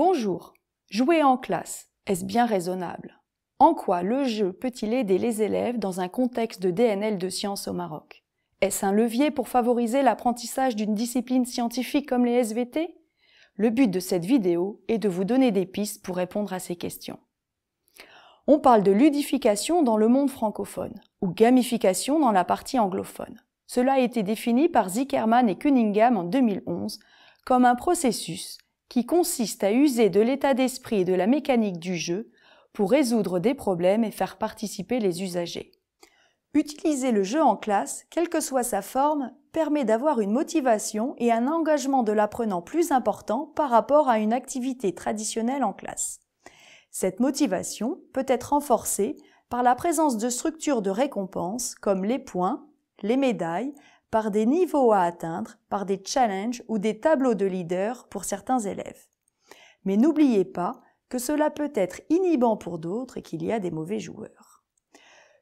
Bonjour, jouer en classe, est-ce bien raisonnable En quoi le jeu peut-il aider les élèves dans un contexte de DNL de sciences au Maroc Est-ce un levier pour favoriser l'apprentissage d'une discipline scientifique comme les SVT Le but de cette vidéo est de vous donner des pistes pour répondre à ces questions. On parle de ludification dans le monde francophone, ou gamification dans la partie anglophone. Cela a été défini par Zickerman et Cunningham en 2011 comme un processus qui consiste à user de l'état d'esprit et de la mécanique du jeu pour résoudre des problèmes et faire participer les usagers. Utiliser le jeu en classe, quelle que soit sa forme, permet d'avoir une motivation et un engagement de l'apprenant plus important par rapport à une activité traditionnelle en classe. Cette motivation peut être renforcée par la présence de structures de récompense comme les points, les médailles, par des niveaux à atteindre, par des challenges ou des tableaux de leaders pour certains élèves. Mais n'oubliez pas que cela peut être inhibant pour d'autres et qu'il y a des mauvais joueurs.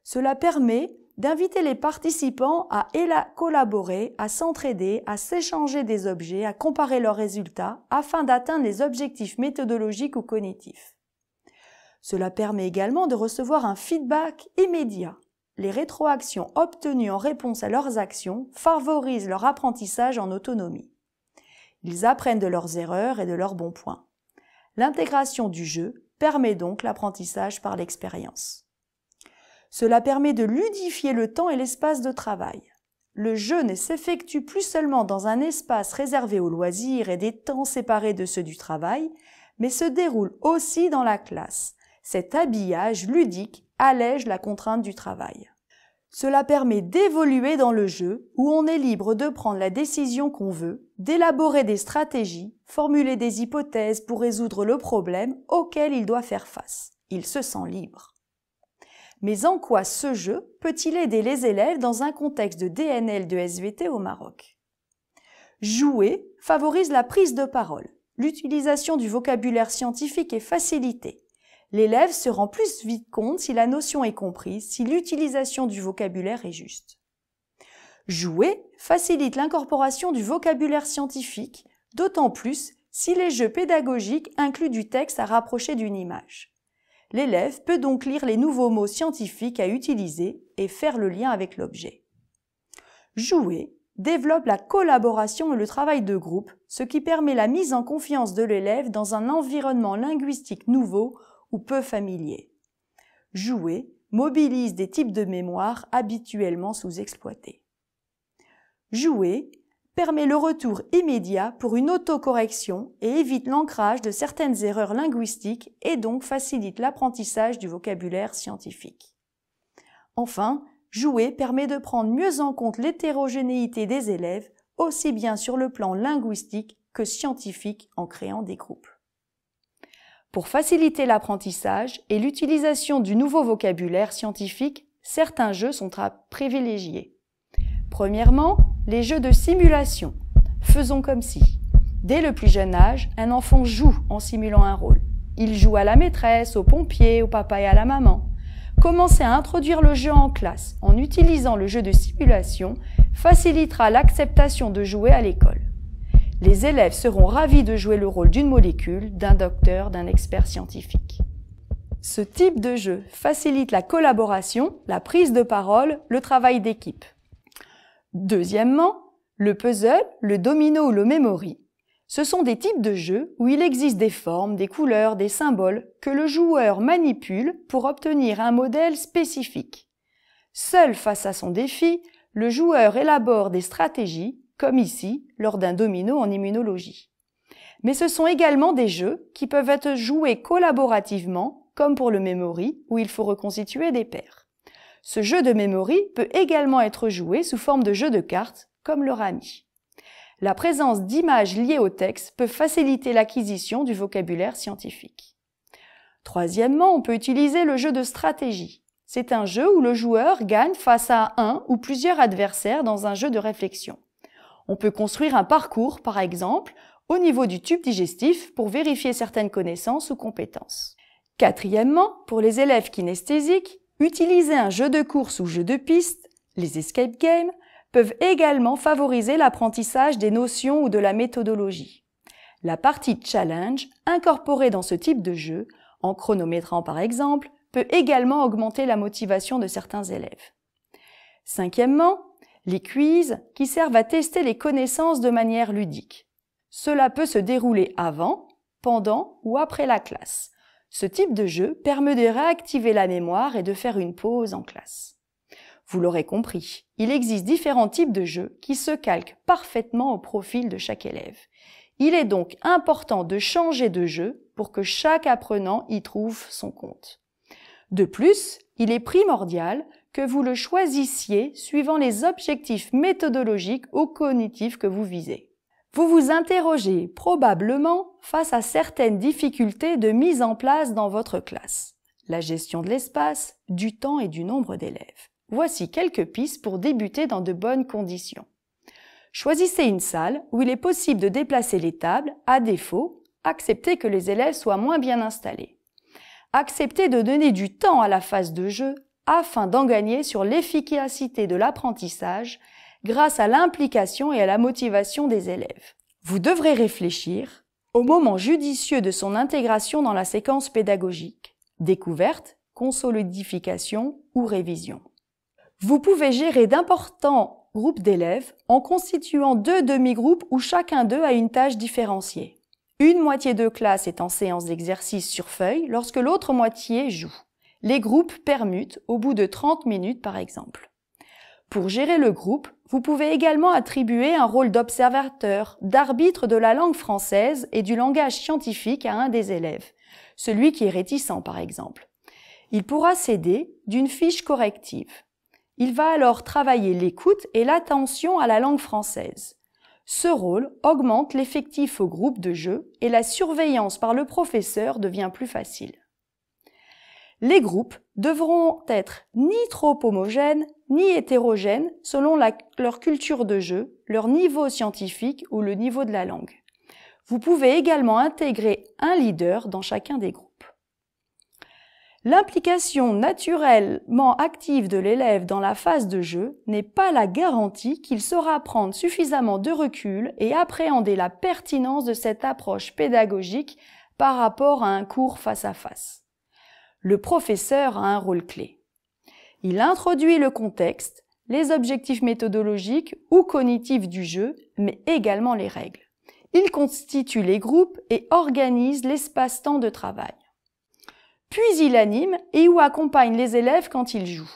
Cela permet d'inviter les participants à collaborer, à s'entraider, à s'échanger des objets, à comparer leurs résultats afin d'atteindre les objectifs méthodologiques ou cognitifs. Cela permet également de recevoir un feedback immédiat les rétroactions obtenues en réponse à leurs actions favorisent leur apprentissage en autonomie. Ils apprennent de leurs erreurs et de leurs bons points. L'intégration du jeu permet donc l'apprentissage par l'expérience. Cela permet de ludifier le temps et l'espace de travail. Le jeu ne s'effectue plus seulement dans un espace réservé aux loisirs et des temps séparés de ceux du travail, mais se déroule aussi dans la classe. Cet habillage ludique allège la contrainte du travail. Cela permet d'évoluer dans le jeu où on est libre de prendre la décision qu'on veut, d'élaborer des stratégies, formuler des hypothèses pour résoudre le problème auquel il doit faire face. Il se sent libre. Mais en quoi ce jeu peut-il aider les élèves dans un contexte de DNL de SVT au Maroc Jouer favorise la prise de parole. L'utilisation du vocabulaire scientifique est facilitée. L'élève se rend plus vite compte si la notion est comprise, si l'utilisation du vocabulaire est juste. Jouer facilite l'incorporation du vocabulaire scientifique, d'autant plus si les jeux pédagogiques incluent du texte à rapprocher d'une image. L'élève peut donc lire les nouveaux mots scientifiques à utiliser et faire le lien avec l'objet. Jouer développe la collaboration et le travail de groupe, ce qui permet la mise en confiance de l'élève dans un environnement linguistique nouveau ou peu familiers. Jouer mobilise des types de mémoire habituellement sous-exploités. Jouer permet le retour immédiat pour une autocorrection et évite l'ancrage de certaines erreurs linguistiques et donc facilite l'apprentissage du vocabulaire scientifique. Enfin, jouer permet de prendre mieux en compte l'hétérogénéité des élèves, aussi bien sur le plan linguistique que scientifique en créant des groupes pour faciliter l'apprentissage et l'utilisation du nouveau vocabulaire scientifique, certains jeux sont à privilégier. Premièrement, les jeux de simulation. Faisons comme si. Dès le plus jeune âge, un enfant joue en simulant un rôle. Il joue à la maîtresse, au pompier, au papa et à la maman. Commencer à introduire le jeu en classe en utilisant le jeu de simulation facilitera l'acceptation de jouer à l'école les élèves seront ravis de jouer le rôle d'une molécule, d'un docteur, d'un expert scientifique. Ce type de jeu facilite la collaboration, la prise de parole, le travail d'équipe. Deuxièmement, le puzzle, le domino ou le memory. Ce sont des types de jeux où il existe des formes, des couleurs, des symboles que le joueur manipule pour obtenir un modèle spécifique. Seul face à son défi, le joueur élabore des stratégies comme ici lors d'un domino en immunologie. Mais ce sont également des jeux qui peuvent être joués collaborativement, comme pour le memory, où il faut reconstituer des paires. Ce jeu de memory peut également être joué sous forme de jeu de cartes, comme le rami. La présence d'images liées au texte peut faciliter l'acquisition du vocabulaire scientifique. Troisièmement, on peut utiliser le jeu de stratégie. C'est un jeu où le joueur gagne face à un ou plusieurs adversaires dans un jeu de réflexion. On peut construire un parcours, par exemple, au niveau du tube digestif pour vérifier certaines connaissances ou compétences. Quatrièmement, pour les élèves kinesthésiques, utiliser un jeu de course ou jeu de piste, les escape games, peuvent également favoriser l'apprentissage des notions ou de la méthodologie. La partie challenge, incorporée dans ce type de jeu, en chronométrant par exemple, peut également augmenter la motivation de certains élèves. Cinquièmement, les quiz qui servent à tester les connaissances de manière ludique. Cela peut se dérouler avant, pendant ou après la classe. Ce type de jeu permet de réactiver la mémoire et de faire une pause en classe. Vous l'aurez compris, il existe différents types de jeux qui se calquent parfaitement au profil de chaque élève. Il est donc important de changer de jeu pour que chaque apprenant y trouve son compte. De plus, il est primordial que vous le choisissiez suivant les objectifs méthodologiques ou cognitifs que vous visez. Vous vous interrogez probablement face à certaines difficultés de mise en place dans votre classe, la gestion de l'espace, du temps et du nombre d'élèves. Voici quelques pistes pour débuter dans de bonnes conditions. Choisissez une salle où il est possible de déplacer les tables, à défaut, acceptez que les élèves soient moins bien installés. Acceptez de donner du temps à la phase de jeu afin d'en gagner sur l'efficacité de l'apprentissage grâce à l'implication et à la motivation des élèves. Vous devrez réfléchir au moment judicieux de son intégration dans la séquence pédagogique, découverte, consolidification ou révision. Vous pouvez gérer d'importants groupes d'élèves en constituant deux demi-groupes où chacun d'eux a une tâche différenciée. Une moitié de classe est en séance d'exercice sur feuille lorsque l'autre moitié joue. Les groupes permutent au bout de 30 minutes par exemple. Pour gérer le groupe, vous pouvez également attribuer un rôle d'observateur, d'arbitre de la langue française et du langage scientifique à un des élèves, celui qui est réticent par exemple. Il pourra s'aider d'une fiche corrective. Il va alors travailler l'écoute et l'attention à la langue française. Ce rôle augmente l'effectif au groupe de jeu et la surveillance par le professeur devient plus facile. Les groupes devront être ni trop homogènes, ni hétérogènes selon leur culture de jeu, leur niveau scientifique ou le niveau de la langue. Vous pouvez également intégrer un leader dans chacun des groupes. L'implication naturellement active de l'élève dans la phase de jeu n'est pas la garantie qu'il saura prendre suffisamment de recul et appréhender la pertinence de cette approche pédagogique par rapport à un cours face à face le professeur a un rôle clé. Il introduit le contexte, les objectifs méthodologiques ou cognitifs du jeu, mais également les règles. Il constitue les groupes et organise l'espace-temps de travail. Puis il anime et ou accompagne les élèves quand ils jouent.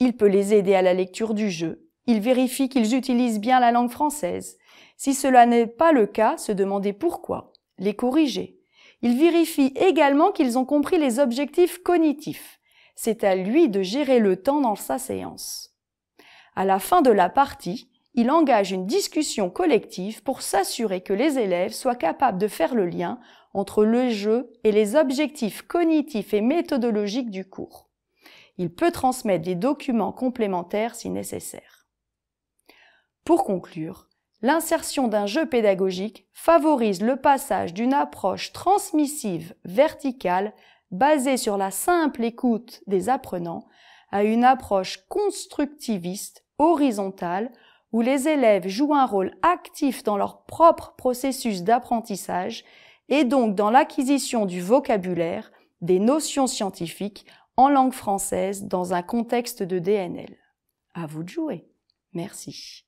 Il peut les aider à la lecture du jeu. Il vérifie qu'ils utilisent bien la langue française. Si cela n'est pas le cas, se demander pourquoi, les corriger. Il vérifie également qu'ils ont compris les objectifs cognitifs. C'est à lui de gérer le temps dans sa séance. À la fin de la partie, il engage une discussion collective pour s'assurer que les élèves soient capables de faire le lien entre le jeu et les objectifs cognitifs et méthodologiques du cours. Il peut transmettre des documents complémentaires si nécessaire. Pour conclure, L'insertion d'un jeu pédagogique favorise le passage d'une approche transmissive verticale basée sur la simple écoute des apprenants à une approche constructiviste horizontale où les élèves jouent un rôle actif dans leur propre processus d'apprentissage et donc dans l'acquisition du vocabulaire, des notions scientifiques en langue française dans un contexte de DNL. À vous de jouer. Merci.